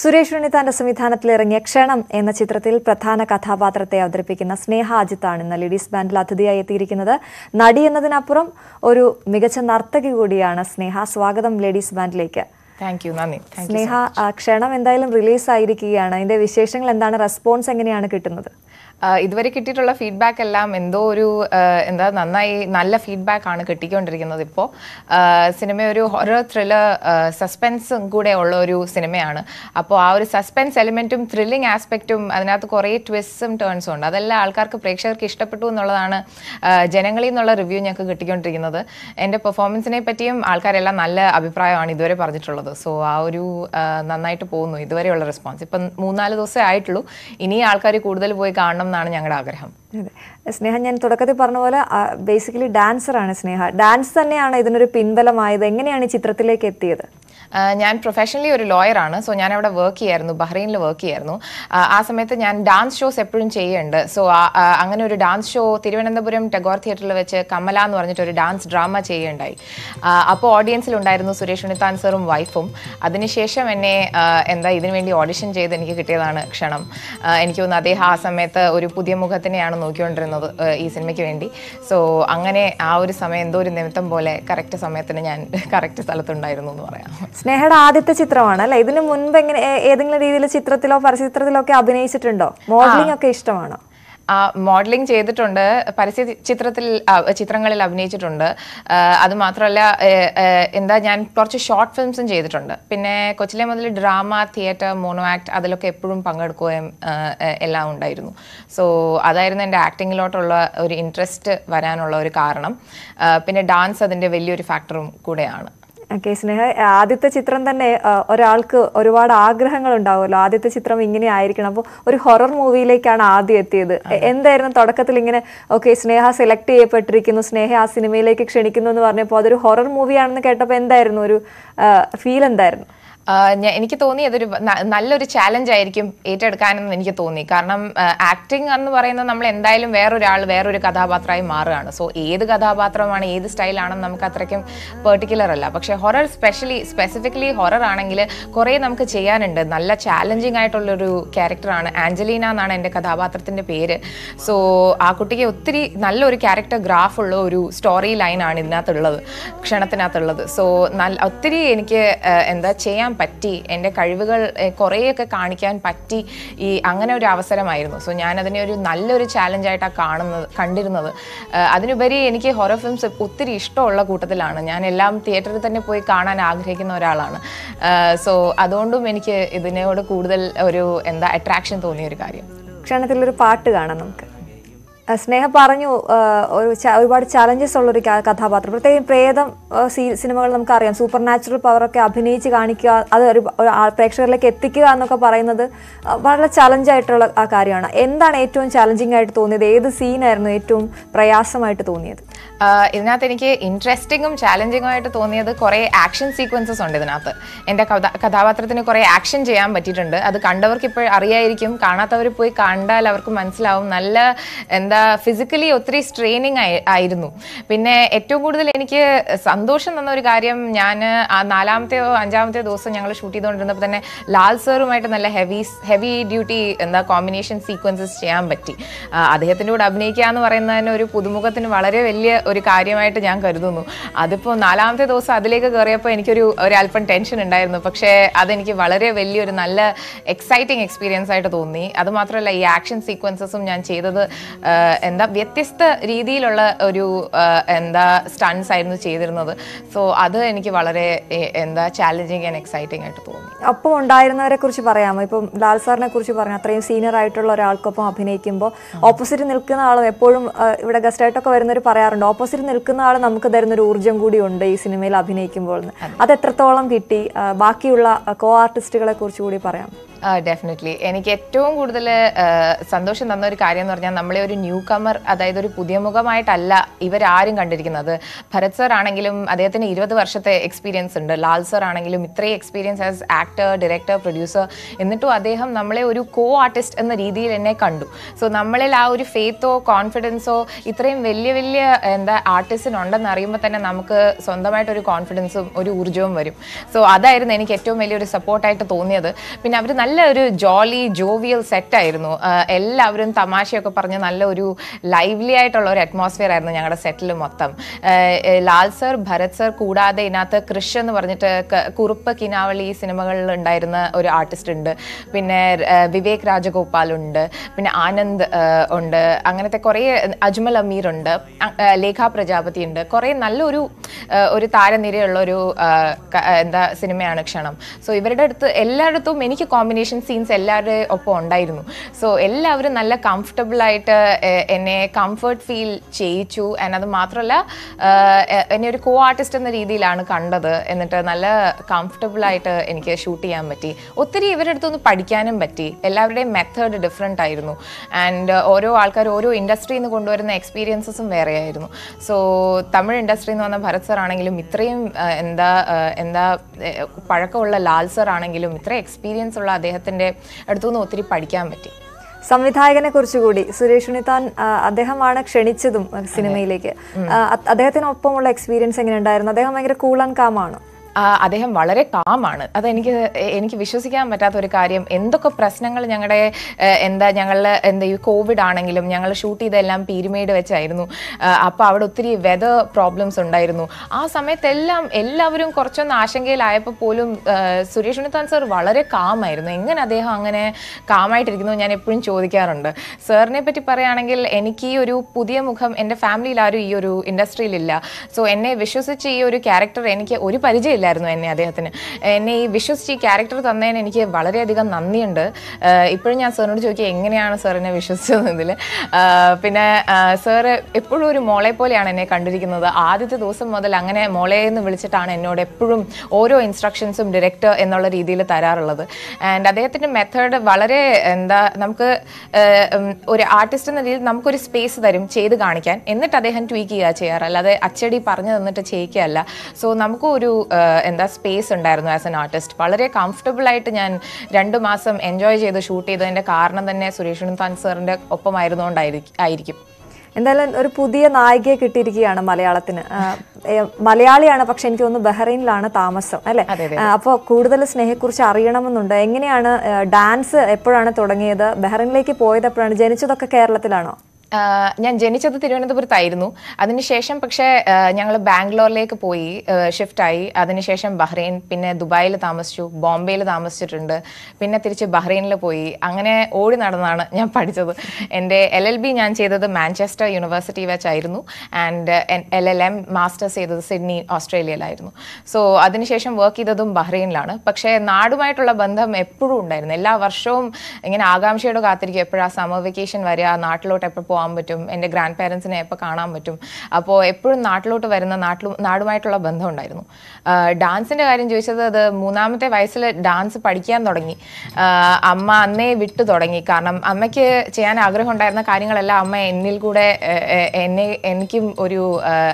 സുരേഷ് ഉണ്ണിത്താന്റെ സംവിധാനത്തിൽ ഇറങ്ങിയ ക്ഷണം എന്ന ചിത്രത്തിൽ പ്രധാന കഥാപാത്രത്തെ അവതരിപ്പിക്കുന്ന സ്നേഹ അജിത്താണ് ഇന്ന് ലേഡീസ് ബാൻഡിൽ അതിഥിയായി എത്തിയിരിക്കുന്നത് നടി എന്നതിനപ്പുറം ഒരു മികച്ച നർത്തകി കൂടിയാണ് സ്നേഹ സ്വാഗതം ലേഡീസ് ബാൻഡിലേക്ക് താങ്ക് യു നന്ദി സ്നേഹ ക്ഷണം എന്തായാലും റിലീസ് ആയിരിക്കുകയാണ് അതിന്റെ വിശേഷങ്ങൾ എന്താണ് റെസ്പോൺസ് എങ്ങനെയാണ് കിട്ടുന്നത് ഇതുവരെ കിട്ടിയിട്ടുള്ള ഫീഡ്ബാക്ക് എല്ലാം എന്തോ ഒരു എന്താ നന്നായി നല്ല ഫീഡ്ബാക്ക് ആണ് കിട്ടിക്കൊണ്ടിരിക്കുന്നത് ഇപ്പോൾ സിനിമ ഒരു ഹൊറർ ത്രില്ലർ സസ്പെൻസും കൂടെ ഉള്ള ഒരു സിനിമയാണ് അപ്പോൾ ആ ഒരു സസ്പെൻസ് എലിമെൻറ്റും ത്രില്ലിങ് ആസ്പെക്റ്റും അതിനകത്ത് കുറേ ട്വിസ്റ്റും ടേൺസും ഉണ്ട് അതെല്ലാം ആൾക്കാർക്ക് പ്രേക്ഷകർക്ക് ഇഷ്ടപ്പെട്ടു എന്നുള്ളതാണ് ജനങ്ങളിൽ നിന്നുള്ള റിവ്യൂ ഞങ്ങൾക്ക് കിട്ടിക്കൊണ്ടിരിക്കുന്നത് എൻ്റെ പെർഫോമൻസിനെ പറ്റിയും ആൾക്കാരെല്ലാം നല്ല അഭിപ്രായമാണ് ഇതുവരെ പറഞ്ഞിട്ടുള്ളത് സോ ആ ഒരു നന്നായിട്ട് പോകുന്നു ഇതുവരെയുള്ള റെസ്പോൺസ് ഇപ്പം മൂന്നാല് ദിവസമേ ആയിട്ടുള്ളൂ ഇനി ആൾക്കാർ കൂടുതൽ പോയി കാണണം എന്നാണ് ഞങ്ങളുടെ ആഗ്രഹം സ്നേഹ ഞാൻ തുടക്കത്തിൽ പറഞ്ഞ പോലെ ബേസിക്കലി ഡാൻസറാണ് സ്നേഹ ഡാൻസ് തന്നെയാണ് ഇതിനൊരു പിൻബലമായത് എങ്ങനെയാണ് ചിത്രത്തിലേക്ക് എത്തിയത് ഞാൻ പ്രൊഫഷണലി ഒരു ലോയറാണ് സോ ഞാൻ അവിടെ വർക്ക് ചെയ്യായിരുന്നു ബഹ്റൈനിൽ വർക്ക് ചെയ്യായിരുന്നു ആ സമയത്ത് ഞാൻ ഡാൻസ് ഷോസ് എപ്പോഴും ചെയ്യുന്നുണ്ട് സോ അങ്ങനെ ഒരു ഡാൻസ് ഷോ തിരുവനന്തപുരം ടെഗോർ തിയേറ്ററിൽ വെച്ച് കമല എന്ന് പറഞ്ഞിട്ട് ഒരു ഡാൻസ് ഡ്രാമ ചെയ്യുകയുണ്ടായി അപ്പോൾ ഓഡിയൻസിൽ ഉണ്ടായിരുന്നു സുരേഷ് ഉണിത്താൻ സാറും വൈഫും അതിനുശേഷം എന്നെ എന്താ ഇതിനു വേണ്ടി ഓഡിഷൻ ചെയ്ത് എനിക്ക് കിട്ടിയതാണ് ക്ഷണം എനിക്ക് തോന്നുന്നു അദ്ദേഹം ആ സമയത്ത് ഒരു പുതിയ മുഖത്തിനെയാണ് നോക്കിക്കൊണ്ടിരുന്നത് ഈ സിനിമയ്ക്ക് വേണ്ടി സോ അങ്ങനെ ആ ഒരു സമയം എന്തോ ഒരു നിമിത്തം പോലെ കറക്റ്റ് സമയത്തിന് ഞാൻ കറക്റ്റ് സ്ഥലത്തുണ്ടായിരുന്നു എന്ന് പറയാം സ്നേഹയുടെ ആദ്യത്തെ ചിത്രമാണ് അല്ലെ ഇതിനു മുൻപ് എങ്ങനെ ഏതെങ്കിലും രീതിയിൽ ചിത്രത്തിലോ പരസ്യചിത്രത്തിലോ ഒക്കെ അഭിനയിച്ചിട്ടുണ്ടോ മോഡലിംഗ് ഒക്കെ ഇഷ്ടമാണോ മോഡലിംഗ് ചെയ്തിട്ടുണ്ട് പരസ്യ ചിത്രത്തിൽ ചിത്രങ്ങളിൽ അഭിനയിച്ചിട്ടുണ്ട് അത് മാത്രമല്ല എന്താ ഞാൻ കുറച്ച് ഷോർട്ട് ഫിലിംസും ചെയ്തിട്ടുണ്ട് പിന്നെ കൊച്ചിലെ മുതൽ ഡ്രാമ തിയേറ്റർ മോണോ ആക്ട് അതിലൊക്കെ എപ്പോഴും പങ്കെടുക്കുകയും എല്ലാം ഉണ്ടായിരുന്നു സോ അതായിരുന്നു എൻ്റെ ആക്ടിങ്ങിലോട്ടുള്ള ഒരു ഇൻട്രസ്റ്റ് വരാനുള്ള ഒരു കാരണം പിന്നെ ഡാൻസ് അതിൻ്റെ വലിയൊരു ഫാക്ടറും കൂടെയാണ് ഓക്കെ സ്നേഹ ആദ്യത്തെ ചിത്രം തന്നെ ഒരാൾക്ക് ഒരുപാട് ആഗ്രഹങ്ങൾ ഉണ്ടാവുമല്ലോ ആദ്യത്തെ ചിത്രം ഇങ്ങനെ ആയിരിക്കണം അപ്പോൾ ഒരു ഹൊറർ മൂവിയിലേക്കാണ് ആദ്യം എത്തിയത് എന്തായിരുന്നു തുടക്കത്തിൽ ഇങ്ങനെ ഓക്കെ സ്നേഹ സെലക്ട് ചെയ്യപ്പെട്ടിരിക്കുന്നു സ്നേഹ ആ സിനിമയിലേക്ക് ക്ഷണിക്കുന്നു എന്ന് പറഞ്ഞപ്പോൾ അതൊരു ഹൊറർ മൂവിയാണെന്ന് കേട്ടപ്പോൾ എന്തായിരുന്നു ഒരു ഫീൽ എന്തായിരുന്നു എനിക്ക് തോന്നി അതൊരു നല്ലൊരു ചാലഞ്ച് ആയിരിക്കും ഏറ്റെടുക്കാനെന്ന് എനിക്ക് തോന്നി കാരണം ആക്ടിങ് എന്ന് പറയുന്നത് നമ്മൾ എന്തായാലും വേറൊരാൾ വേറൊരു കഥാപാത്രമായി മാറുകയാണ് സോ ഏത് കഥാപാത്രമാണ് ഏത് സ്റ്റൈലാണെന്ന് നമുക്ക് അത്രയ്ക്കും പെർട്ടിക്കുലർ അല്ല പക്ഷേ ഹൊറർ സ്പെഷ്യലി സ്പെസിഫിക്കലി ഹൊറർ ആണെങ്കിൽ കുറേ നമുക്ക് ചെയ്യാനുണ്ട് നല്ല ചാലഞ്ചിങ് ആയിട്ടുള്ളൊരു ക്യാരക്ടറാണ് ആഞ്ചലീന എന്നാണ് എൻ്റെ കഥാപാത്രത്തിൻ്റെ പേര് സോ ആ കുട്ടിക്ക് ഒത്തിരി നല്ലൊരു ക്യാരക്ടർ ഗ്രാഫുള്ള ഒരു സ്റ്റോറി ലൈനാണ് ഇതിനകത്തുള്ളത് ക്ഷണത്തിനകത്തുള്ളത് സോ നല്ല ഒത്തിരി എനിക്ക് എന്താ ചെയ്യാൻ പറ്റി എൻ്റെ കഴിവുകൾ കുറേയൊക്കെ കാണിക്കാൻ പറ്റി ഈ അങ്ങനെ ഒരു അവസരമായിരുന്നു സോ ഞാൻ അതിനെ ഒരു നല്ലൊരു ചാലഞ്ചായിട്ടാണ് കാണുന്നത് കണ്ടിരുന്നത് അതിനുപരി എനിക്ക് ഹൊറർ ഫിലിംസ് ഒത്തിരി ഇഷ്ടമുള്ള കൂട്ടത്തിലാണ് ഞാൻ എല്ലാം തിയേറ്ററിൽ തന്നെ പോയി കാണാൻ ആഗ്രഹിക്കുന്ന ഒരാളാണ് സോ അതുകൊണ്ടും എനിക്ക് ഇതിനോട് കൂടുതൽ ഒരു എന്താ അട്രാക്ഷൻ തോന്നിയ ഒരു കാര്യം ക്ഷണത്തിലൊരു പാട്ട് കാണാം നമുക്ക് സ്നേഹ പറഞ്ഞു ഒരു ഒരുപാട് ചലഞ്ചസ് ഉള്ളൊരു കഥാപാത്രം പ്രത്യേകം പ്രേതം സിനിമകൾ നമുക്കറിയാം സൂപ്പർ നാച്ചുറൽ പവറൊക്കെ അഭിനയിച്ച് കാണിക്കുക അത് ഒരു പ്രേക്ഷകരിലേക്ക് എത്തിക്കുക എന്നൊക്കെ പറയുന്നത് വളരെ ചലഞ്ചായിട്ടുള്ള ആ കാര്യമാണ് എന്താണ് ഏറ്റവും ചലഞ്ചിങ് ആയിട്ട് തോന്നിയത് ഏത് സീനായിരുന്നു ഏറ്റവും പ്രയാസമായിട്ട് തോന്നിയത് ഇതിനകത്ത് എനിക്ക് ഇൻട്രസ്റ്റിങ്ങും ചാലഞ്ചിങ്ങും ആയിട്ട് തോന്നിയത് കുറേ ആക്ഷൻ സീക്വൻസസ് ഉണ്ട് ഇതിനകത്ത് എൻ്റെ കഥാപാത്രത്തിന് കുറേ ആക്ഷൻ ചെയ്യാൻ പറ്റിയിട്ടുണ്ട് അത് കണ്ടവർക്ക് ഇപ്പോൾ അറിയായിരിക്കും കാണാത്തവർ പോയി കണ്ടാൽ അവർക്ക് മനസ്സിലാവും നല്ല എന്താ ഫിസിക്കലി ഒത്തിരി സ്ട്രെയിനിങ് ആയിരുന്നു പിന്നെ ഏറ്റവും കൂടുതൽ എനിക്ക് സന്തോഷം തന്ന ഒരു കാര്യം ഞാൻ നാലാമത്തെയോ അഞ്ചാമത്തെയോ ദിവസം ഞങ്ങൾ ഷൂട്ട് ചെയ്തുകൊണ്ടിരുന്നപ്പോൾ തന്നെ ലാൽ സാറുമായിട്ട് നല്ല ഹെവി ഹെവി ഡ്യൂട്ടി എന്താ കോമ്പിനേഷൻ സീക്വൻസസ് ചെയ്യാൻ പറ്റി അദ്ദേഹത്തിൻ്റെ കൂടെ അഭിനയിക്കുക എന്ന് പറയുന്നത് തന്നെ ഒരു പുതുമുഖത്തിന് വളരെ വലിയ ഒരു കാര്യമായിട്ട് ഞാൻ കരുതുന്നു അതിപ്പോൾ നാലാമത്തെ ദിവസം അതിലേക്ക് കയറിയപ്പോൾ എനിക്കൊരു ഒരല്പം ടെൻഷൻ ഉണ്ടായിരുന്നു പക്ഷേ അതെനിക്ക് വളരെ വലിയൊരു നല്ല എക്സൈറ്റിംഗ് എക്സ്പീരിയൻസ് ആയിട്ട് തോന്നി അതുമാത്രമല്ല ഈ ആക്ഷൻ സീക്വൻസസും ഞാൻ ചെയ്തത് എന്താ വ്യത്യസ്ത രീതിയിലുള്ള ഒരു എന്താ സ്റ്റൺസ് ആയിരുന്നു ചെയ്തിരുന്നത് സോ അത് എനിക്ക് വളരെ എന്താ ചാലഞ്ചിങ് ആൻഡ് എക്സൈറ്റിംഗ് ആയിട്ട് തോന്നി ഒപ്പം ഉണ്ടായിരുന്നവരെ കുറിച്ച് പറയാമോ ഇപ്പം ലാൽ സാറിനെ കുറിച്ച് പറഞ്ഞു അത്രയും സീനിയർ ആയിട്ടുള്ള ഒരാൾക്കൊപ്പം അഭിനയിക്കുമ്പോൾ ഓപ്പോസിറ്റ് നിൽക്കുന്ന ആളും എപ്പോഴും ഇവിടെ ഗസ്റ്റായിട്ടൊക്കെ വരുന്നവർ പറയാറുണ്ട് ഓപ്പോസിറ്റ് നിൽക്കുന്ന ആൾ നമുക്ക് തരുന്നൊരു ഊർജ്ജം കൂടി ഉണ്ട് ഈ സിനിമയിൽ അഭിനയിക്കുമ്പോൾ അത് എത്രത്തോളം കിട്ടി ബാക്കിയുള്ള കോ ആർട്ടിസ്റ്റുകളെ കുറിച്ച് കൂടി പറയാം ഡെഫിനറ്റ്ലി എനിക്ക് ഏറ്റവും കൂടുതൽ സന്തോഷം തന്ന ഒരു കാര്യം എന്ന് പറഞ്ഞാൽ നമ്മളെ ഒരു ന്യൂ കമർ അതായത് ഒരു പുതിയ മുഖമായിട്ടല്ല ഇവരാരും കണ്ടിരിക്കുന്നത് ഭരത് സർ ആണെങ്കിലും അദ്ദേഹത്തിന് ഇരുപത് വർഷത്തെ എക്സ്പീരിയൻസ് ഉണ്ട് ലാൽ സർ ആണെങ്കിലും ഇത്രയും experience as actor director producer എന്നിട്ടും അദ്ദേഹം നമ്മളെ ഒരു കോ ആർട്ടിസ്റ്റ് എന്ന രീതിയിൽ എന്നെ കണ്ടു സോ നമ്മളിൽ ആ ഒരു ഫെയ്ത്തോ കോൺഫിഡൻസോ ഇത്രയും വലിയ വലിയ എന്താ ആർട്ടിസ്റ്റിനുണ്ടെന്ന് അറിയുമ്പോൾ തന്നെ നമുക്ക് സ്വന്തമായിട്ടൊരു കോൺഫിഡൻസും ഒരു ഊർജ്ജവും വരും സോ അതായിരുന്നു എനിക്ക് ഏറ്റവും വലിയൊരു സപ്പോർട്ടായിട്ട് തോന്നിയത് പിന്നെ അവർ നല്ല നല്ല ഒരു ജോളി ജോവിയൽ സെറ്റായിരുന്നു എല്ലാവരും തമാശയൊക്കെ പറഞ്ഞ് നല്ല ഒരു ലൈവ്ലി ആയിട്ടുള്ള ഒരു അറ്റ്മോസ്ഫിയർ ആയിരുന്നു ഞങ്ങളുടെ സെറ്റിൽ മൊത്തം ലാൽ സർ ഭരത് സർ കൂടാതെ ഇതിനകത്ത് കൃഷ് എന്ന് പറഞ്ഞിട്ട് കുറുപ്പ് കിനാവളി സിനിമകളിൽ ഉണ്ടായിരുന്ന ഒരു ആർട്ടിസ്റ്റ് ഉണ്ട് പിന്നെ വിവേക് രാജഗോപാൽ ഉണ്ട് പിന്നെ ആനന്ദ് ഉണ്ട് അങ്ങനത്തെ കുറേ അജ്മൽ അമീർ ഉണ്ട് ലേഖ പ്രജാപതി ഉണ്ട് കുറേ നല്ലൊരു ഒരു താരനിരയുള്ള ഒരു എന്താ സിനിമയാണ് ക്ഷണം സോ ഇവരുടെ അടുത്ത് എല്ലായിടത്തും എനിക്ക് കോമ്പിനേഷൻ എലിമിനേഷൻ സീൻസ് എല്ലാവരുടെ ഒപ്പം ഉണ്ടായിരുന്നു സോ എല്ലാവരും നല്ല കംഫർട്ടബിൾ ആയിട്ട് എന്നെ കംഫർട്ട് ഫീൽ ചെയ്യിച്ചു ആൻഡ് അത് മാത്രമല്ല എന്നെ ഒരു കോ ആർട്ടിസ്റ്റ് എന്ന രീതിയിലാണ് കണ്ടത് എന്നിട്ട് നല്ല കംഫർട്ടബിൾ ആയിട്ട് എനിക്ക് ഷൂട്ട് ചെയ്യാൻ പറ്റി ഒത്തിരി ഇവരുടെ അടുത്തൊന്ന് പഠിക്കാനും പറ്റി എല്ലാവരുടെയും മെത്തേഡ് ഡിഫറെൻ്റ് ആയിരുന്നു ആൻഡ് ഓരോ ആൾക്കാർ ഓരോ ഇൻഡസ്ട്രിയിൽ നിന്ന് കൊണ്ടുവരുന്ന എക്സ്പീരിയൻസസും വേറെയായിരുന്നു സോ തമിഴ് ഇൻഡസ്ട്രി എന്ന് പറഞ്ഞ ഭരത് സർ ആണെങ്കിലും ഇത്രയും എന്താ എന്താ പഴക്കമുള്ള ലാൽ സർ ആണെങ്കിലും ഇത്ര എക്സ്പീരിയൻസ് ഉള്ള അദ്ദേഹം അദ്ദേഹത്തിൻ്റെ നിന്ന് ഒത്തിരി പഠിക്കാൻ പറ്റി സംവിധായകനെ കുറിച്ചുകൂടി സുരേഷ് ഉണിത്താൻ അദ്ദേഹമാണ് ക്ഷണിച്ചതും സിനിമയിലേക്ക് അദ്ദേഹത്തിനൊപ്പമുള്ള എക്സ്പീരിയൻസ് എങ്ങനെ ഉണ്ടായിരുന്നു അദ്ദേഹം ഭയങ്കര കൂൾ ആൻഡ് കാമാണ് അദ്ദേഹം വളരെ കാമാണ് അതെനിക്ക് എനിക്ക് വിശ്വസിക്കാൻ പറ്റാത്ത ഒരു കാര്യം എന്തൊക്കെ പ്രശ്നങ്ങൾ ഞങ്ങളുടെ എന്താ ഞങ്ങൾ എന്താ ഈ കോവിഡ് ആണെങ്കിലും ഞങ്ങൾ ഷൂട്ട് ചെയ്തെല്ലാം പീരുമേട് വെച്ചായിരുന്നു അപ്പോൾ അവിടെ ഒത്തിരി വെതർ പ്രോബ്ലംസ് ഉണ്ടായിരുന്നു ആ സമയത്തെല്ലാം എല്ലാവരും കുറച്ചൊന്ന് ആശങ്കയിലായപ്പോൾ പോലും സുരേഷ് ഉണ്ണിത്താൻ സാർ വളരെ കാമായിരുന്നു എങ്ങനെ അദ്ദേഹം അങ്ങനെ കാമായിട്ടിരിക്കുന്നു ഞാൻ എപ്പോഴും ചോദിക്കാറുണ്ട് സാറിനെ പറ്റി പറയുകയാണെങ്കിൽ എനിക്ക് ഈ ഒരു പുതിയ മുഖം എൻ്റെ ഫാമിലിയിൽ ആരും ഈ ഒരു ഇൻഡസ്ട്രിയിലില്ല സോ എന്നെ വിശ്വസിച്ച് ഈ ഒരു ക്യാരക്ടർ എനിക്ക് ഒരു പരിചയമില്ല വിശ്വസിച്ചില്ലായിരുന്നു എന്നെ അദ്ദേഹത്തിന് എന്നെ ഈ വിശ്വസിച്ച് ഈ ക്യാരക്ടർ തന്നതിന് എനിക്ക് വളരെയധികം നന്ദിയുണ്ട് ഇപ്പോഴും ഞാൻ സാറിനോട് ചോദിക്കുക എങ്ങനെയാണ് സാറിനെ വിശ്വസിച്ചതെന്നതിൽ പിന്നെ സാറ് എപ്പോഴും ഒരു മോളെ പോലെയാണ് എന്നെ കണ്ടിരിക്കുന്നത് ആദ്യത്തെ ദിവസം മുതൽ അങ്ങനെ മോളെ എന്ന് വിളിച്ചിട്ടാണ് എന്നോട് എപ്പോഴും ഓരോ ഇൻസ്ട്രക്ഷൻസും ഡിറക്ടർ എന്നുള്ള രീതിയിൽ തരാറുള്ളത് ആൻഡ് അദ്ദേഹത്തിൻ്റെ മെത്തേഡ് വളരെ എന്താ നമുക്ക് ഒരു ആർട്ടിസ്റ്റ് എന്ന രീതിയിൽ നമുക്കൊരു സ്പേസ് തരും ചെയ്ത് കാണിക്കാൻ എന്നിട്ട് അദ്ദേഹം ട്വീക്ക് ചെയ്യുക ചെയ്യാറ് അല്ലാതെ അച്ചടി പറഞ്ഞു തന്നിട്ട് ചെയ്യിക്കുകയല്ല സോ നമുക്കും ഒരു എന്താ സ്പേസ് ഉണ്ടായിരുന്നു ആസ് എൻ ആർട്ടിസ്റ്റ് വളരെ കംഫർട്ടബിൾ ആയിട്ട് ഞാൻ രണ്ട് മാസം എൻജോയ് ചെയ്ത് ഷൂട്ട് ചെയ്തതിൻ്റെ കാരണം തന്നെ സുരേഷ് താൻ സാറിൻ്റെ ഒപ്പമായിരുന്നുകൊണ്ടായിരിക്കും ആയിരിക്കും എന്തായാലും ഒരു പുതിയ നായികയെ കിട്ടിയിരിക്കുകയാണ് മലയാളത്തിന് മലയാളിയാണ് പക്ഷെ എനിക്ക് തോന്നുന്നു ബഹ്റൈനിലാണ് താമസം അല്ലെ അപ്പോൾ കൂടുതൽ സ്നേഹക്കുറിച്ച് അറിയണമെന്നുണ്ട് എങ്ങനെയാണ് ഡാൻസ് എപ്പോഴാണ് തുടങ്ങിയത് ബഹ്റൈനിലേക്ക് പോയത് എപ്പോഴാണ് ജനിച്ചതൊക്കെ കേരളത്തിലാണോ ഞാൻ ജനിച്ചത് തിരുവനന്തപുരത്തായിരുന്നു അതിനുശേഷം പക്ഷേ ഞങ്ങൾ ബാംഗ്ലൂരിലേക്ക് പോയി ഷിഫ്റ്റായി അതിനുശേഷം ബഹ്റൈൻ പിന്നെ ദുബായിൽ താമസിച്ചു ബോംബെയിൽ താമസിച്ചിട്ടുണ്ട് പിന്നെ തിരിച്ച് ബഹ്റൈനിൽ പോയി അങ്ങനെ ഓടി നടന്നാണ് ഞാൻ പഠിച്ചത് എൻ്റെ എൽ എൽ ബി ഞാൻ ചെയ്തത് മാഞ്ചസ്റ്റർ യൂണിവേഴ്സിറ്റി വെച്ചായിരുന്നു and L L M masters ചെയ്തത് സിഡ്നി ഓസ്ട്രേലിയയിലായിരുന്നു സോ അതിനുശേഷം വർക്ക് ചെയ്തതും ബഹ്റൈനിലാണ് പക്ഷേ നാടുമായിട്ടുള്ള ബന്ധം എപ്പോഴും ഉണ്ടായിരുന്നു എല്ലാ വർഷവും ഇങ്ങനെ ആകാംക്ഷയോട് കാത്തിരിക്കും എപ്പോഴാണ് സമ്മർ വെക്കേഷൻ വരിക നാട്ടിലോട്ട് എപ്പോൾ പോകാൻ പറ്റും എൻ്റെ ഗ്രാൻഡ് പാരൻസിനെ ഇപ്പോൾ കാണാൻ പറ്റും അപ്പോൾ എപ്പോഴും നാട്ടിലോട്ട് വരുന്ന നാട്ടിലും നാടുമായിട്ടുള്ള ബന്ധമുണ്ടായിരുന്നു ഡാൻസിൻ്റെ കാര്യം ചോദിച്ചത് അത് മൂന്നാമത്തെ വയസ്സിൽ ഡാൻസ് പഠിക്കാൻ തുടങ്ങി അമ്മ അന്നേ വിട്ടു തുടങ്ങി കാരണം അമ്മയ്ക്ക് ചെയ്യാൻ ആഗ്രഹം ഉണ്ടായിരുന്ന കാര്യങ്ങളെല്ലാം അമ്മ എന്നിൽ കൂടെ എന്നെ എനിക്കും ഒരു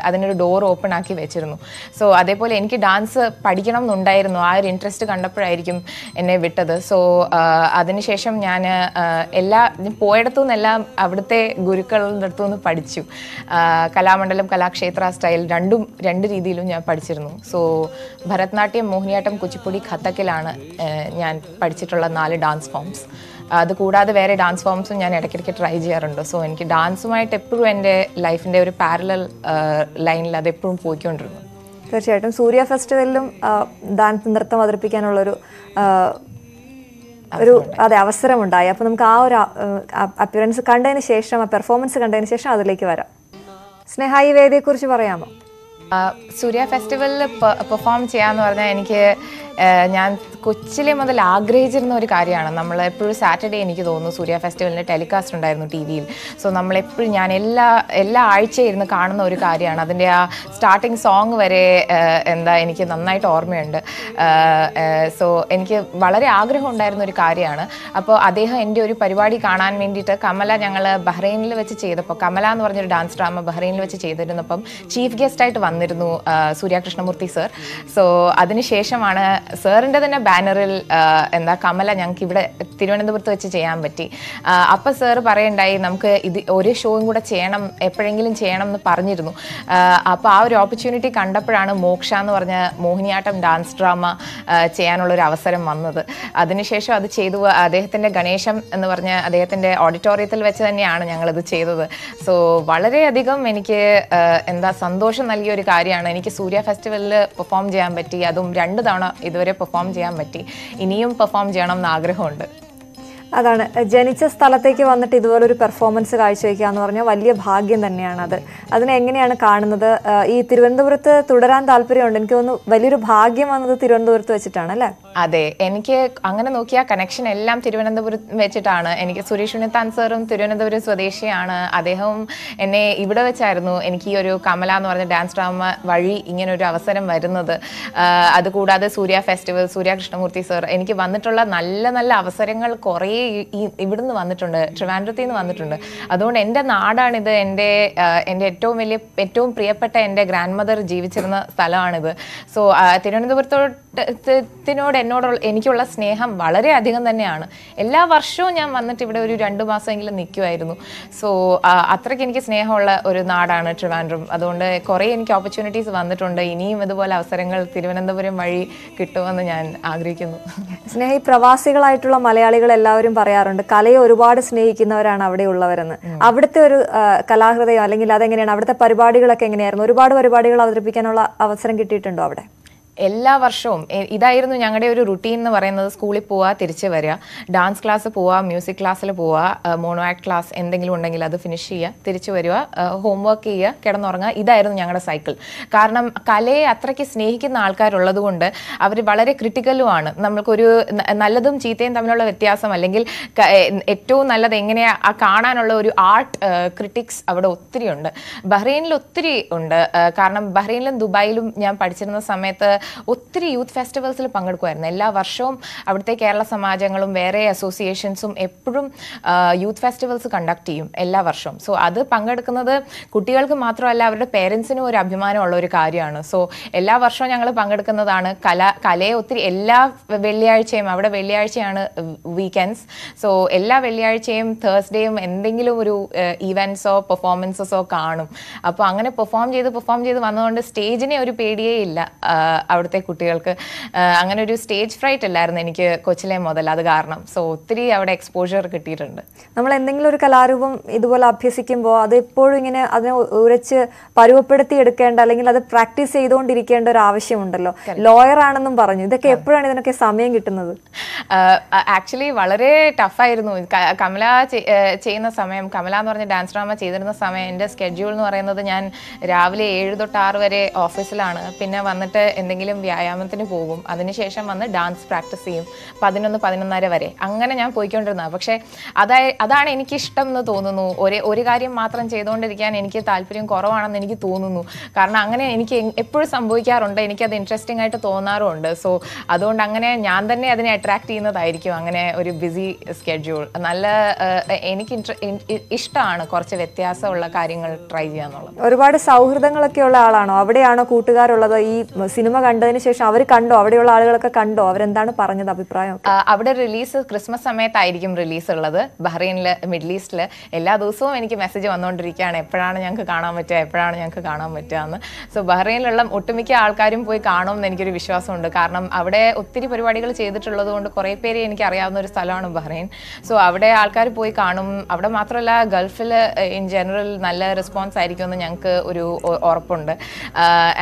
അതിനൊരു ഡോർ ഓപ്പൺ ആക്കി വെച്ചിരുന്നു സോ അതേപോലെ എനിക്ക് ഡാൻസ് പഠിക്കണം എന്നുണ്ടായിരുന്നു ആ ഒരു ഇൻട്രസ്റ്റ് കണ്ടപ്പോഴായിരിക്കും എന്നെ വിട്ടത് സോ അതിനുശേഷം ഞാൻ എല്ലാ പോയിടത്തു നിന്നെല്ലാം അവിടുത്തെ ഗുരു ഗുരുക്കളുടെ നിന്ന് പഠിച്ചു കലാമണ്ഡലം കലാക്ഷേത്ര സ്റ്റൈൽ രണ്ടും രണ്ട് രീതിയിലും ഞാൻ പഠിച്ചിരുന്നു സോ ഭരതനാട്യം മോഹിനിയാട്ടം കുച്ചിപ്പുടി ഖത്തക്കിലാണ് ഞാൻ പഠിച്ചിട്ടുള്ള നാല് ഡാൻസ് ഫോംസ് അത് കൂടാതെ വേറെ ഡാൻസ് ഫോംസും ഞാൻ ഇടയ്ക്കിടയ്ക്ക് ട്രൈ ചെയ്യാറുണ്ട് സോ എനിക്ക് ഡാൻസുമായിട്ട് എപ്പോഴും എൻ്റെ ലൈഫിൻ്റെ ഒരു പാരലൽ ലൈനിൽ അത് എപ്പോഴും പോയിക്കൊണ്ടിരുന്നു തീർച്ചയായിട്ടും സൂര്യ ഫെസ്റ്റിവലിലും ഡാൻസ് നൃത്തം അവതരിപ്പിക്കാനുള്ളൊരു ഒരു അതെ അവസരമുണ്ടായി അപ്പോൾ നമുക്ക് ആ ഒരു അപ്പിയറൻസ് കണ്ടതിന് ശേഷം ആ പെർഫോമൻസ് കണ്ടതിന് ശേഷം അതിലേക്ക് വരാം സ്നേഹ ഈ വേദിയെക്കുറിച്ച് പറയാമോ സൂര്യ ഫെസ്റ്റിവലിൽ പെർഫോം ചെയ്യാന്ന് പറഞ്ഞാൽ എനിക്ക് ഞാൻ കൊച്ചിലെ മുതൽ ആഗ്രഹിച്ചിരുന്ന ഒരു കാര്യമാണ് നമ്മൾ എപ്പോഴും സാറ്റർഡേ എനിക്ക് തോന്നുന്നു സൂര്യ ഫെസ്റ്റിവലിന് ടെലികാസ്റ്റ് ഉണ്ടായിരുന്നു ടി വിയിൽ സോ നമ്മളെപ്പോഴും ഞാൻ എല്ലാ എല്ലാ ആഴ്ചയും ഇരുന്ന് കാണുന്ന ഒരു കാര്യമാണ് അതിൻ്റെ ആ സ്റ്റാർട്ടിങ് സോങ് വരെ എന്താ എനിക്ക് നന്നായിട്ട് ഓർമ്മയുണ്ട് സോ എനിക്ക് വളരെ ആഗ്രഹം ഉണ്ടായിരുന്ന ഒരു കാര്യമാണ് അപ്പോൾ അദ്ദേഹം എൻ്റെ ഒരു പരിപാടി കാണാൻ വേണ്ടിയിട്ട് കമല ഞങ്ങൾ ബഹ്റൈനിൽ വെച്ച് ചെയ്തപ്പോൾ കമല എന്ന് പറഞ്ഞൊരു ഡാൻസ് ഡ്രാമ ബഹ്റൈനിൽ വെച്ച് ചെയ്തിരുന്നപ്പം ചീഫ് ഗസ്റ്റായിട്ട് വന്നിരുന്നു സൂര്യ കൃഷ്ണമൂർത്തി സർ സോ അതിനുശേഷമാണ് സാറിൻ്റെ തന്നെ ബാനറിൽ എന്താ കമല ഞങ്ങൾക്ക് ഇവിടെ തിരുവനന്തപുരത്ത് വെച്ച് ചെയ്യാൻ പറ്റി അപ്പം സർ പറയണ്ടായി നമുക്ക് ഇത് ഒരു ഷോയും കൂടെ ചെയ്യണം എപ്പോഴെങ്കിലും ചെയ്യണം എന്ന് പറഞ്ഞിരുന്നു അപ്പോൾ ആ ഒരു ഓപ്പർച്യൂണിറ്റി കണ്ടപ്പോഴാണ് മോക്ഷ എന്ന് പറഞ്ഞ മോഹിനിയാട്ടം ഡാൻസ് ഡ്രാമ ചെയ്യാനുള്ള ഒരു അവസരം വന്നത് അതിനുശേഷം അത് ചെയ്തു അദ്ദേഹത്തിൻ്റെ ഗണേശം എന്ന് പറഞ്ഞ അദ്ദേഹത്തിൻ്റെ ഓഡിറ്റോറിയത്തിൽ വെച്ച് തന്നെയാണ് ഞങ്ങളിത് ചെയ്തത് സോ വളരെയധികം എനിക്ക് എന്താ സന്തോഷം നൽകിയ ഒരു കാര്യമാണ് എനിക്ക് സൂര്യ ഫെസ്റ്റിവലിൽ പെർഫോം ചെയ്യാൻ പറ്റി അതും രണ്ട് തവണ ഇത് ഇതുവരെ പെർഫോം ചെയ്യാൻ പറ്റി ഇനിയും പെർഫോം ചെയ്യണം എന്ന് ആഗ്രഹമുണ്ട് അതാണ് ജനിച്ച സ്ഥലത്തേക്ക് വന്നിട്ട് ഇതുപോലെ ഒരു പെർഫോമൻസ് കാഴ്ചവെക്കുക എന്ന് പറഞ്ഞാൽ വലിയ ഭാഗ്യം തന്നെയാണ് അത് അതിനെ എങ്ങനെയാണ് കാണുന്നത് ഈ തിരുവനന്തപുരത്ത് തുടരാൻ താല്പര്യമുണ്ട് എനിക്ക് തോന്നുന്നു വലിയൊരു ഭാഗ്യം വന്നത് തിരുവനന്തപുരത്ത് വെച്ചിട്ടാണ് അല്ലേ അതെ എനിക്ക് അങ്ങനെ നോക്കിയ കണക്ഷൻ എല്ലാം തിരുവനന്തപുരം വെച്ചിട്ടാണ് എനിക്ക് സുരേഷ് ഉണ്ണിത്താൻ സാറും തിരുവനന്തപുരം സ്വദേശിയാണ് അദ്ദേഹവും എന്നെ ഇവിടെ വെച്ചായിരുന്നു എനിക്ക് ഈ ഒരു കമല എന്ന് പറഞ്ഞ ഡാൻസ് ഡ്രാമ വഴി ഇങ്ങനെ ഒരു അവസരം വരുന്നത് അതുകൂടാതെ സൂര്യ ഫെസ്റ്റിവൽ സൂര്യ കൃഷ്ണമൂർത്തി സാർ എനിക്ക് വന്നിട്ടുള്ള നല്ല നല്ല അവസരങ്ങൾ കുറേ ഇവിടുന്ന് വന്നിട്ടുണ്ട് ട്രിവാൻഡ്രത്തിൽ നിന്ന് വന്നിട്ടുണ്ട് അതുകൊണ്ട് എൻ്റെ നാടാണിത് എൻ്റെ എൻ്റെ ഏറ്റവും വലിയ ഏറ്റവും പ്രിയപ്പെട്ട എൻ്റെ ഗ്രാൻഡ് മദർ ജീവിച്ചിരുന്ന സ്ഥലമാണിത് സോ തിരുവനന്തപുരത്തോട്ടത്തിനോട് എന്നോടുള്ള എനിക്കുള്ള സ്നേഹം വളരെ അധികം തന്നെയാണ് എല്ലാ വർഷവും ഞാൻ വന്നിട്ട് ഇവിടെ ഒരു രണ്ട് മാസമെങ്കിലും നിൽക്കുമായിരുന്നു സോ അത്രയ്ക്ക് എനിക്ക് സ്നേഹമുള്ള ഒരു നാടാണ് ട്രിവാൻഡ്രം അതുകൊണ്ട് കുറേ എനിക്ക് ഓപ്പർച്യൂണിറ്റീസ് വന്നിട്ടുണ്ട് ഇനിയും ഇതുപോലെ അവസരങ്ങൾ തിരുവനന്തപുരം വഴി കിട്ടുമെന്ന് ഞാൻ ആഗ്രഹിക്കുന്നു സ്നേഹി പ്രവാസികളായിട്ടുള്ള മലയാളികൾ എല്ലാവരും എപ്പോഴും പറയാറുണ്ട് കലയെ ഒരുപാട് സ്നേഹിക്കുന്നവരാണ് അവിടെ ഉള്ളവരെന്ന് അവിടുത്തെ ഒരു കലാഹൃദയം അല്ലെങ്കിൽ അതെങ്ങനെയാണ് അവിടുത്തെ പരിപാടികളൊക്കെ എങ്ങനെയായിരുന്നു ഒരുപാട് പരിപാടികൾ അവതരിപ്പിക്കാനുള്ള അവസരം കിട്ടിയിട്ടുണ്ടോ അവിടെ എല്ലാ വർഷവും ഇതായിരുന്നു ഞങ്ങളുടെ ഒരു റുട്ടീൻ എന്ന് പറയുന്നത് സ്കൂളിൽ പോവുക തിരിച്ച് വരിക ഡാൻസ് ക്ലാസ് പോവുക മ്യൂസിക് ക്ലാസ്സിൽ പോവുക മോണോ ആക്ട് ക്ലാസ് എന്തെങ്കിലും ഉണ്ടെങ്കിൽ അത് ഫിനിഷ് ചെയ്യുക തിരിച്ചു വരിക ഹോംവർക്ക് ചെയ്യുക കിടന്നുറങ്ങുക ഇതായിരുന്നു ഞങ്ങളുടെ സൈക്കിൾ കാരണം കലയെ അത്രയ്ക്ക് സ്നേഹിക്കുന്ന ആൾക്കാരുള്ളത് കൊണ്ട് അവർ വളരെ ക്രിട്ടിക്കലുമാണ് നമ്മൾക്കൊരു നല്ലതും ചീത്തയും തമ്മിലുള്ള വ്യത്യാസം അല്ലെങ്കിൽ ഏറ്റവും നല്ലത് എങ്ങനെയാ കാണാനുള്ള ഒരു ആർട്ട് ക്രിട്ടിക്സ് അവിടെ ഒത്തിരി ഉണ്ട് ബഹ്റൈനിൽ ഒത്തിരി ഉണ്ട് കാരണം ബഹ്റൈനിലും ദുബായിലും ഞാൻ പഠിച്ചിരുന്ന സമയത്ത് ഒത്തിരി യൂത്ത് ഫെസ്റ്റിവൽസിൽ പങ്കെടുക്കുമായിരുന്നു എല്ലാ വർഷവും അവിടുത്തെ കേരള സമാജങ്ങളും വേറെ അസോസിയേഷൻസും എപ്പോഴും യൂത്ത് ഫെസ്റ്റിവൽസ് കണ്ടക്ട് ചെയ്യും എല്ലാ വർഷവും സോ അത് പങ്കെടുക്കുന്നത് കുട്ടികൾക്ക് മാത്രമല്ല അവരുടെ പേരൻസിനും ഒരു അഭിമാനമുള്ള ഒരു കാര്യമാണ് സോ എല്ലാ വർഷവും ഞങ്ങൾ പങ്കെടുക്കുന്നതാണ് കല കലയെ ഒത്തിരി എല്ലാ വെള്ളിയാഴ്ചയും അവിടെ വെള്ളിയാഴ്ചയാണ് വീക്കെൻഡ്സ് സോ എല്ലാ വെള്ളിയാഴ്ചയും തേഴ്സ്ഡേയും എന്തെങ്കിലും ഒരു ഇവൻസോ പെർഫോമൻസസോ കാണും അപ്പോൾ അങ്ങനെ പെർഫോം ചെയ്ത് പെർഫോം ചെയ്ത് വന്നതുകൊണ്ട് സ്റ്റേജിനെ ഒരു പേടിയേ ഇല്ല അവിടുത്തെ കുട്ടികൾക്ക് അങ്ങനെ ഒരു സ്റ്റേജ് ഫ്രൈറ്റ് അല്ലായിരുന്നു എനിക്ക് കൊച്ചിലെ മുതൽ അത് കാരണം സോ ഒത്തിരി അവിടെ എക്സ്പോഷർ കിട്ടിയിട്ടുണ്ട് നമ്മൾ എന്തെങ്കിലും ഒരു കലാരൂപം ഇതുപോലെ അഭ്യസിക്കുമ്പോൾ അത് എപ്പോഴും ഇങ്ങനെ അതിനെ ഉരച്ച് പരുവപ്പെടുത്തി എടുക്കേണ്ട അല്ലെങ്കിൽ അത് പ്രാക്ടീസ് ചെയ്തുകൊണ്ടിരിക്കേണ്ട ഒരു ആവശ്യമുണ്ടല്ലോ ലോയർ ആണെന്നും പറഞ്ഞു ഇതൊക്കെ എപ്പോഴാണ് ഇതിനൊക്കെ സമയം കിട്ടുന്നത് ആക്ച്വലി വളരെ ടഫായിരുന്നു കമല ചെയ്യുന്ന സമയം കമല എന്ന് പറഞ്ഞ ഡാൻസ് ഡ്രാമ ചെയ്തിരുന്ന സമയം എൻ്റെ സ്കെഡ്യൂൾ എന്ന് പറയുന്നത് ഞാൻ രാവിലെ ഏഴ് തൊട്ട് ആറ് വരെ ഓഫീസിലാണ് പിന്നെ വന്നിട്ട് എന്തെങ്കിലും എന്തെങ്കിലും വ്യായാമത്തിന് പോകും അതിനുശേഷം വന്ന് ഡാൻസ് പ്രാക്ടീസ് ചെയ്യും പതിനൊന്ന് പതിനൊന്നര വരെ അങ്ങനെ ഞാൻ പോയിക്കൊണ്ടിരുന്നത് പക്ഷേ അതായ അതാണ് എനിക്ക് ഇഷ്ടം എന്ന് തോന്നുന്നു ഒരേ ഒരു കാര്യം മാത്രം ചെയ്തുകൊണ്ടിരിക്കാൻ എനിക്ക് താല്പര്യം കുറവാണെന്ന് എനിക്ക് തോന്നുന്നു കാരണം അങ്ങനെ എനിക്ക് എപ്പോഴും സംഭവിക്കാറുണ്ട് എനിക്കത് ഇൻട്രസ്റ്റിംഗ് ആയിട്ട് തോന്നാറുമുണ്ട് സോ അതുകൊണ്ട് അങ്ങനെ ഞാൻ തന്നെ അതിനെ അട്രാക്ട് ചെയ്യുന്നതായിരിക്കും അങ്ങനെ ഒരു ബിസി സ്കെഡ്യൂൾ നല്ല എനിക്ക് ഇഷ്ടമാണ് കുറച്ച് വ്യത്യാസമുള്ള കാര്യങ്ങൾ ട്രൈ ചെയ്യാന്നുള്ളത് ഒരുപാട് സൗഹൃദങ്ങളൊക്കെ ഉള്ള ആളാണോ അവിടെയാണോ കൂട്ടുകാരുള്ളത് ഈ സിനിമ കണ്ടതിന് ശേഷം അവർ കണ്ടോ അവിടെയുള്ള ആളുകളൊക്കെ കണ്ടോ അവരെന്താണ് പറഞ്ഞത് അഭിപ്രായം അവിടെ റിലീസ് ക്രിസ്മസ് സമയത്തായിരിക്കും റിലീസ് ഉള്ളത് ബഹ്റൈനിൽ മിഡിൽ ഈസ്റ്റിൽ എല്ലാ ദിവസവും എനിക്ക് മെസ്സേജ് വന്നുകൊണ്ടിരിക്കുകയാണ് എപ്പോഴാണ് ഞങ്ങൾക്ക് കാണാൻ പറ്റുക എപ്പോഴാണ് ഞങ്ങൾക്ക് കാണാൻ പറ്റുക എന്ന് സോ ബഹ്റൈനിലുള്ള ഒട്ടുമിക്ക ആൾക്കാരും പോയി കാണുമെന്ന് എനിക്കൊരു വിശ്വാസമുണ്ട് കാരണം അവിടെ ഒത്തിരി പരിപാടികൾ ചെയ്തിട്ടുള്ളത് കൊണ്ട് കുറേ പേര് എനിക്ക് അറിയാവുന്ന ഒരു സ്ഥലമാണ് ബഹ്റൈൻ സോ അവിടെ ആൾക്കാർ പോയി കാണും അവിടെ മാത്രമല്ല ഗൾഫിൽ ഇൻ ജനറൽ നല്ല റെസ്പോൺസ് ആയിരിക്കുമെന്ന് ഞങ്ങൾക്ക് ഒരു ഉറപ്പുണ്ട്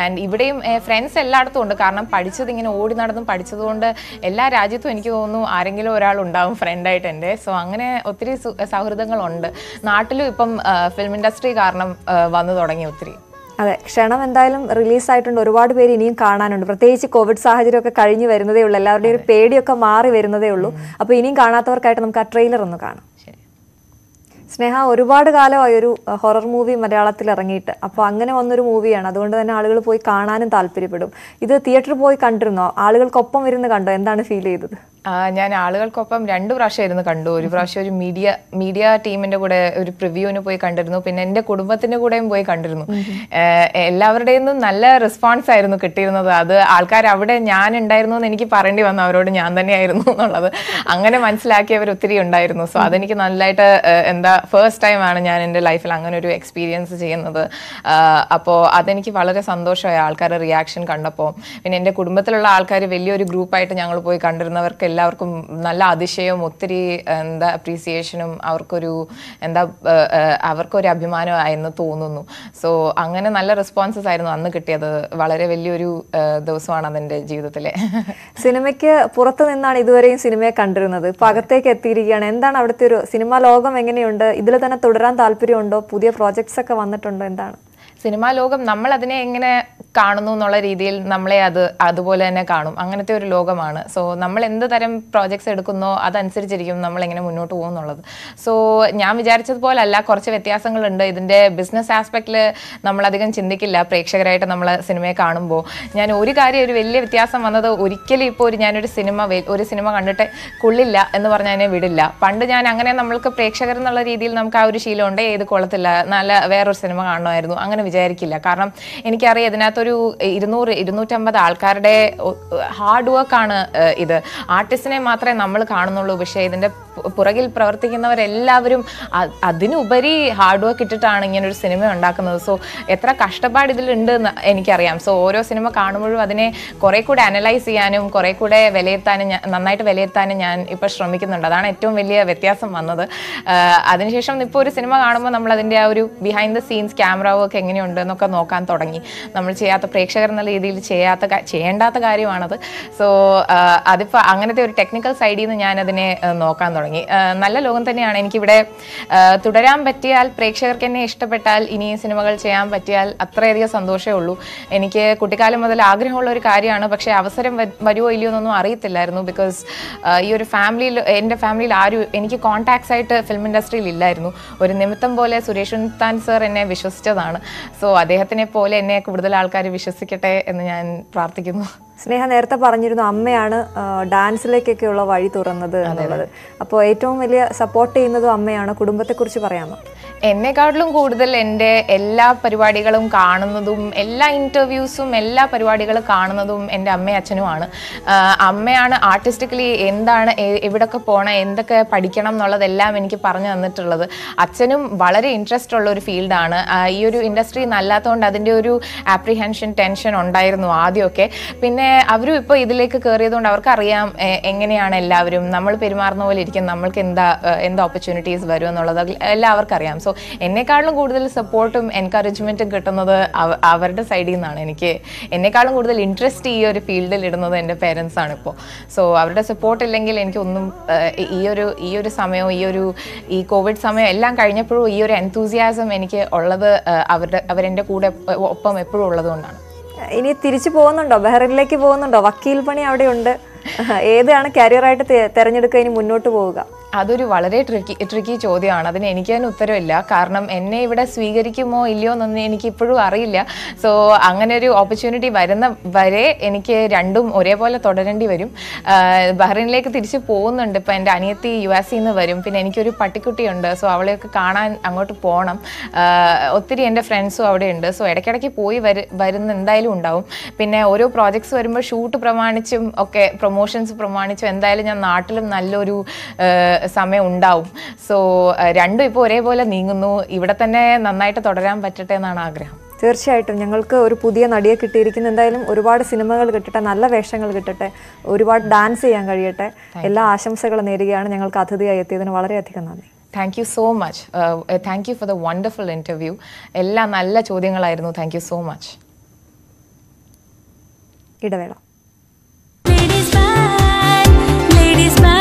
ആൻഡ് ഇവിടെയും ഫ്രണ്ട്സ് എല്ലായിടത്തും ഉണ്ട് കാരണം പഠിച്ചത് ഇങ്ങനെ ഓടി നടന്നും പഠിച്ചതുകൊണ്ട് എല്ലാ രാജ്യത്തും എനിക്ക് തോന്നുന്നു ആരെങ്കിലും ഒരാൾ ഉണ്ടാവും ഫ്രണ്ടായിട്ട് എൻ്റെ സോ അങ്ങനെ ഒത്തിരി സൗഹൃദങ്ങളുണ്ട് നാട്ടിലും ഇപ്പം ഫിലിം ഇൻഡസ്ട്രി കാരണം വന്നു തുടങ്ങി ഒത്തിരി അതെ ക്ഷണം എന്തായാലും റിലീസായിട്ടുണ്ട് ഒരുപാട് പേര് ഇനിയും കാണാനുണ്ട് പ്രത്യേകിച്ച് കോവിഡ് സാഹചര്യമൊക്കെ കഴിഞ്ഞു വരുന്നതേ ഉള്ളൂ എല്ലാവരുടെയും ഒരു പേടിയൊക്കെ മാറി വരുന്നതേ ഉള്ളൂ അപ്പോൾ ഇനിയും കാണാത്തവർക്കായിട്ട് നമുക്ക് ആ ട്രെയിലർ ഒന്ന് കാണാം സ്നേഹ ഒരുപാട് കാലമായി ഒരു ഹൊറർ മൂവി മലയാളത്തിൽ ഇറങ്ങിയിട്ട് അപ്പൊ അങ്ങനെ വന്നൊരു മൂവിയാണ് അതുകൊണ്ട് തന്നെ ആളുകൾ പോയി കാണാനും താല്പര്യപ്പെടും ഇത് തിയേറ്ററിൽ പോയി കണ്ടിരുന്നോ ആളുകൾക്കൊപ്പം ഇരുന്ന് കണ്ടോ എന്താണ് ഫീൽ ചെയ്തത് ഞാൻ ആളുകൾക്കൊപ്പം രണ്ടു പ്രാവശ്യമായിരുന്നു കണ്ടു ഒരു പ്രാവശ്യം ഒരു മീഡിയ മീഡിയ ടീമിന്റെ കൂടെ ഒരു പ്രിവ്യൂവിന് പോയി കണ്ടിരുന്നു പിന്നെ എൻ്റെ കുടുംബത്തിന്റെ കൂടെയും പോയി കണ്ടിരുന്നു എല്ലാവരുടെയും നല്ല റെസ്പോൺസ് ആയിരുന്നു കിട്ടിയിരുന്നത് അത് ആൾക്കാർ അവിടെ ഞാൻ ഉണ്ടായിരുന്നു എന്ന് എനിക്ക് പറയേണ്ടി വന്നു അവരോട് ഞാൻ തന്നെയായിരുന്നു എന്നുള്ളത് അങ്ങനെ മനസ്സിലാക്കിയവർ ഒത്തിരി ഉണ്ടായിരുന്നു സോ അതെനിക്ക് നല്ലതായിട്ട് എന്താ ഫസ്റ്റ് ടൈമാണ് ഞാൻ എൻ്റെ ലൈഫിൽ അങ്ങനെ ഒരു എക്സ്പീരിയൻസ് ചെയ്യുന്നത് അപ്പോൾ അതെനിക്ക് വളരെ സന്തോഷമായി ആൾക്കാരുടെ റിയാക്ഷൻ കണ്ടപ്പോൾ പിന്നെ എൻ്റെ കുടുംബത്തിലുള്ള ആൾക്കാർ വലിയൊരു ഗ്രൂപ്പായിട്ട് ഞങ്ങൾ പോയി കണ്ടിരുന്നവർക്ക് എല്ലാവർക്കും നല്ല അതിശയവും ഒത്തിരി എന്താ അപ്രീസിയേഷനും അവർക്കൊരു എന്താ അവർക്കൊരു അഭിമാനമായെന്ന് തോന്നുന്നു സോ അങ്ങനെ നല്ല റെസ്പോൺസസ് ആയിരുന്നു അന്ന് കിട്ടിയത് വളരെ വലിയൊരു ദിവസമാണ് അതെൻ്റെ ജീവിതത്തിലെ സിനിമയ്ക്ക് പുറത്തു നിന്നാണ് ഇതുവരെയും സിനിമയെ കണ്ടിരുന്നത് ഇപ്പോൾ അകത്തേക്ക് എത്തിയിരിക്കുകയാണ് എന്താണ് അവിടുത്തെ ഒരു സിനിമാ ലോകം എങ്ങനെയുണ്ട് ഇതിൽ തന്നെ തുടരാൻ താല്പര്യമുണ്ടോ പുതിയ പ്രോജക്ട്സ് ഒക്കെ വന്നിട്ടുണ്ടോ എന്താണ് സിനിമാ ലോകം നമ്മൾ അതിനെ എങ്ങനെ കാണുന്നു എന്നുള്ള രീതിയിൽ നമ്മളെ അത് അതുപോലെ തന്നെ കാണും അങ്ങനത്തെ ഒരു ലോകമാണ് സോ നമ്മൾ എന്ത് തരം പ്രോജക്ട്സ് എടുക്കുന്നോ അതനുസരിച്ചിരിക്കും നമ്മൾ എങ്ങനെ മുന്നോട്ട് പോകും എന്നുള്ളത് സോ ഞാൻ വിചാരിച്ചതുപോലല്ല കുറച്ച് വ്യത്യാസങ്ങളുണ്ട് ഇതിൻ്റെ ബിസിനസ് ആസ്പെക്റ്റിൽ നമ്മളധികം ചിന്തിക്കില്ല പ്രേക്ഷകരായിട്ട് നമ്മൾ സിനിമയെ കാണുമ്പോൾ ഞാൻ ഒരു കാര്യം ഒരു വലിയ വ്യത്യാസം വന്നത് ഒരിക്കലും ഇപ്പോൾ ഒരു ഞാനൊരു സിനിമ ഒരു സിനിമ കണ്ടിട്ട് കൊള്ളില്ല എന്ന് പറഞ്ഞാൽ വിടില്ല പണ്ട് ഞാൻ അങ്ങനെ നമ്മൾക്ക് പ്രേക്ഷകർ എന്നുള്ള രീതിയിൽ നമുക്ക് ആ ഒരു ശീലമുണ്ട് ഏത് കൊള്ളത്തില്ല നല്ല വേറൊരു സിനിമ കാണണമായിരുന്നു അങ്ങനെ വിചാരിക്കില്ല കാരണം എനിക്കറിയാം ഇതിനകത്ത് ഒരു ഇരുന്നൂറ് ഇരുന്നൂറ്റമ്പത് ആൾക്കാരുടെ ഹാർഡ് വർക്കാണ് ഇത് ആർട്ടിസ്റ്റിനെ മാത്രമേ നമ്മൾ കാണുന്നുള്ളൂ പക്ഷേ ഇതിൻ്റെ പുറകിൽ പ്രവർത്തിക്കുന്നവരെല്ലാവരും അതിനുപരി ഹാർഡ് വർക്ക് ഇട്ടിട്ടാണ് ഇങ്ങനെ ഒരു സിനിമ ഉണ്ടാക്കുന്നത് സോ എത്ര കഷ്ടപ്പാട് ഇതിലുണ്ട് എന്ന് എനിക്കറിയാം സോ ഓരോ സിനിമ കാണുമ്പോഴും അതിനെ കുറേ കൂടെ അനലൈസ് ചെയ്യാനും കുറേ കൂടെ വിലയിരുത്താനും ഞാൻ നന്നായിട്ട് വിലയിരുത്താനും ഞാൻ ഇപ്പോൾ ശ്രമിക്കുന്നുണ്ട് അതാണ് ഏറ്റവും വലിയ വ്യത്യാസം വന്നത് അതിനുശേഷം ഇപ്പോൾ ഒരു സിനിമ കാണുമ്പോൾ നമ്മൾ അതിൻ്റെ ആ ഒരു behind the scenes camera work എങ്ങനെയുണ്ട് എന്നൊക്കെ നോക്കാൻ തുടങ്ങി നമ്മൾ ചെയ്യാൻ ചെയ്യാത്ത പ്രേക്ഷകർ എന്ന രീതിയിൽ ചെയ്യാത്ത ചെയ്യേണ്ടാത്ത കാര്യമാണത് സോ അതിപ്പോൾ അങ്ങനത്തെ ഒരു ടെക്നിക്കൽ സൈഡിൽ നിന്ന് ഞാനതിനെ നോക്കാൻ തുടങ്ങി നല്ല ലോകം തന്നെയാണ് എനിക്കിവിടെ തുടരാൻ പറ്റിയാൽ പ്രേക്ഷകർക്ക് എന്നെ ഇഷ്ടപ്പെട്ടാൽ ഇനി സിനിമകൾ ചെയ്യാൻ പറ്റിയാൽ അത്രയധികം സന്തോഷമേ ഉള്ളൂ എനിക്ക് കുട്ടിക്കാലം മുതൽ ആഗ്രഹമുള്ള ഒരു കാര്യമാണ് പക്ഷേ അവസരം വരുമോ ഇല്ലയോ എന്നൊന്നും അറിയത്തില്ലായിരുന്നു ബിക്കോസ് ഈ ഒരു ഫാമിലിയിൽ എൻ്റെ ഫാമിലിയിൽ ആരും എനിക്ക് കോൺടാക്ട്സ് ആയിട്ട് ഫിലിം ഇൻഡസ്ട്രിയിൽ ഇല്ലായിരുന്നു ഒരു നിമിത്തം പോലെ സുരേഷ് താൻ സർ എന്നെ വിശ്വസിച്ചതാണ് സോ അദ്ദേഹത്തിനെ പോലെ എന്നെ കൂടുതൽ ആൾക്കാർ എല്ലാവരും വിശ്വസിക്കട്ടെ എന്ന് ഞാൻ പ്രാർത്ഥിക്കുന്നു സ്നേഹ നേരത്തെ പറഞ്ഞിരുന്നു അമ്മയാണ് ഡാൻസിലേക്കൊക്കെയുള്ള വഴി തുറന്നത് എന്നുള്ളത് അപ്പോൾ ഏറ്റവും വലിയ സപ്പോർട്ട് ചെയ്യുന്നതും അമ്മയാണ് കുടുംബത്തെക്കുറിച്ച് പറയാമോ എന്നെക്കാട്ടിലും കൂടുതൽ എൻ്റെ എല്ലാ പരിപാടികളും കാണുന്നതും എല്ലാ ഇൻ്റർവ്യൂസും എല്ലാ പരിപാടികളും കാണുന്നതും എൻ്റെ അമ്മയും അച്ഛനുമാണ് അമ്മയാണ് ആർട്ടിസ്റ്റിക്കലി എന്താണ് എവിടൊക്കെ പോകണം എന്തൊക്കെ പഠിക്കണം എന്നുള്ളതെല്ലാം എനിക്ക് പറഞ്ഞു തന്നിട്ടുള്ളത് അച്ഛനും വളരെ ഇൻട്രസ്റ്റ് ഉള്ള ഒരു ഫീൽഡാണ് ഈ ഒരു ഇൻഡസ്ട്രി നല്ലാത്തതുകൊണ്ട് അതിൻ്റെ ഒരു ആപ്രിഹെൻഷൻ ടെൻഷൻ ഉണ്ടായിരുന്നു ആദ്യമൊക്കെ പിന്നെ അവരും ഇപ്പോൾ ഇതിലേക്ക് കയറിയതുകൊണ്ട് അവർക്കറിയാം എങ്ങനെയാണ് എല്ലാവരും നമ്മൾ പെരുമാറുന്ന പോലെ ഇരിക്കും നമ്മൾക്ക് എന്താ എന്താ ഓപ്പർച്യൂണിറ്റീസ് വരും എന്നുള്ളത് എല്ലാവർക്കും അറിയാം സോ എന്നെക്കാളും കൂടുതൽ സപ്പോർട്ടും എൻകറേജ്മെൻറ്റും കിട്ടുന്നത് അവരുടെ സൈഡിൽ നിന്നാണ് എനിക്ക് എന്നെക്കാളും കൂടുതൽ ഇൻട്രസ്റ്റ് ഈ ഒരു ഫീൽഡിൽ ഇടുന്നത് എൻ്റെ പേരൻസ് ആണ് ഇപ്പോൾ സോ അവരുടെ സപ്പോർട്ട് ഇല്ലെങ്കിൽ എനിക്കൊന്നും ഈ ഒരു ഈ ഒരു സമയവും ഈ ഒരു ഈ കോവിഡ് സമയം എല്ലാം കഴിഞ്ഞപ്പോഴും ഈ ഒരു എൻതൂസിയാസം എനിക്ക് ഉള്ളത് അവരുടെ അവരെ കൂടെ ഒപ്പം എപ്പോഴും ഉള്ളതുകൊണ്ടാണ് ഇനി തിരിച്ചു പോകുന്നുണ്ടോ ബഹ്റിനിലേക്ക് പോകുന്നുണ്ടോ വക്കീൽ പണി അവിടെ ഉണ്ട് ഏതാണ് കരിയറായിട്ട് തെരഞ്ഞെടുക്കുക ഇനി മുന്നോട്ട് പോവുക അതൊരു വളരെ ട്രിക്കി ട്രിക്കി ചോദ്യമാണ് അതിന് എനിക്ക് തന്നെ ഉത്തരവില്ല കാരണം എന്നെ ഇവിടെ സ്വീകരിക്കുമോ ഇല്ലയോ എന്നൊന്നും എനിക്ക് ഇപ്പോഴും അറിയില്ല സോ അങ്ങനെ ഒരു ഓപ്പർച്യൂണിറ്റി വരുന്ന വരെ എനിക്ക് രണ്ടും ഒരേപോലെ തുടരേണ്ടി വരും ബഹ്റിനിലേക്ക് തിരിച്ചു പോകുന്നുണ്ട് ഇപ്പം എൻ്റെ അനിയത്തി യു എസ് സിന്ന് വരും പിന്നെ എനിക്കൊരു പട്ടിക്കുട്ടിയുണ്ട് സോ അവളെയൊക്കെ കാണാൻ അങ്ങോട്ട് പോകണം ഒത്തിരി എൻ്റെ ഫ്രണ്ട്സും അവിടെ ഉണ്ട് സോ ഇടയ്ക്കിടയ്ക്ക് പോയി വരുന്ന എന്തായാലും ഉണ്ടാവും പിന്നെ ഓരോ പ്രോജക്ട്സ് വരുമ്പോൾ ഷൂട്ട് പ്രമാണിച്ചും ഒക്കെ പ്രൊമോഷൻസ് പ്രമാണിച്ചും എന്തായാലും ഞാൻ നാട്ടിലും നല്ലൊരു സമയം ഉണ്ടാവും സോ രണ്ടും ഇപ്പോൾ ഒരേപോലെ നീങ്ങുന്നു ഇവിടെ തന്നെ നന്നായിട്ട് തുടരാൻ പറ്റട്ടെ എന്നാണ് ആഗ്രഹം തീർച്ചയായിട്ടും ഞങ്ങൾക്ക് ഒരു പുതിയ നടിയെ കിട്ടിയിരിക്കുന്ന എന്തായാലും ഒരുപാട് സിനിമകൾ കിട്ടട്ടെ നല്ല വേഷങ്ങൾ കിട്ടട്ടെ ഒരുപാട് ഡാൻസ് ചെയ്യാൻ കഴിയട്ടെ എല്ലാ ആശംസകളും നേരുകയാണ് ഞങ്ങൾക്ക് അതിഥിയായി എത്തിയതിന് വളരെയധികം നന്ദി thank you so much thank you for the wonderful interview എല്ലാ നല്ല ചോദ്യങ്ങളായിരുന്നു താങ്ക് യു സോ മച്ച് ഇടവേള